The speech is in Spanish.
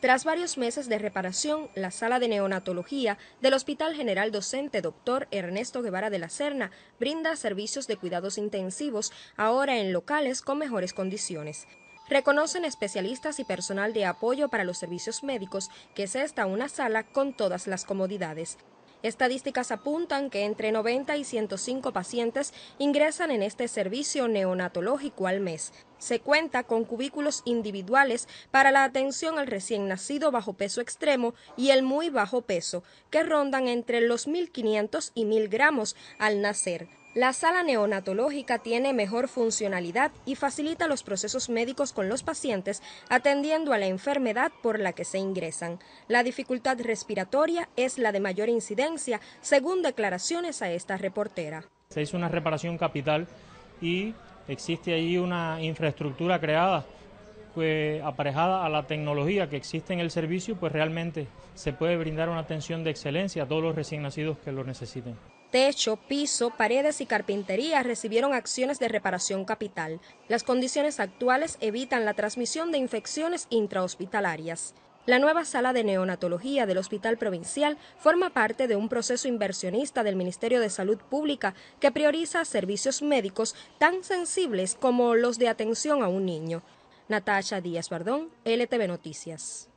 Tras varios meses de reparación, la sala de neonatología del Hospital General Docente Dr. Ernesto Guevara de la Serna brinda servicios de cuidados intensivos ahora en locales con mejores condiciones. Reconocen especialistas y personal de apoyo para los servicios médicos que es esta una sala con todas las comodidades. Estadísticas apuntan que entre 90 y 105 pacientes ingresan en este servicio neonatológico al mes. Se cuenta con cubículos individuales para la atención al recién nacido bajo peso extremo y el muy bajo peso, que rondan entre los 1.500 y 1.000 gramos al nacer. La sala neonatológica tiene mejor funcionalidad y facilita los procesos médicos con los pacientes atendiendo a la enfermedad por la que se ingresan. La dificultad respiratoria es la de mayor incidencia, según declaraciones a esta reportera. Se hizo una reparación capital y existe ahí una infraestructura creada aparejada a la tecnología que existe en el servicio, pues realmente se puede brindar una atención de excelencia a todos los recién nacidos que lo necesiten. Techo, piso, paredes y carpintería recibieron acciones de reparación capital. Las condiciones actuales evitan la transmisión de infecciones intrahospitalarias. La nueva sala de neonatología del Hospital Provincial forma parte de un proceso inversionista del Ministerio de Salud Pública que prioriza servicios médicos tan sensibles como los de atención a un niño. Natasha Díaz Bardón, LTV Noticias.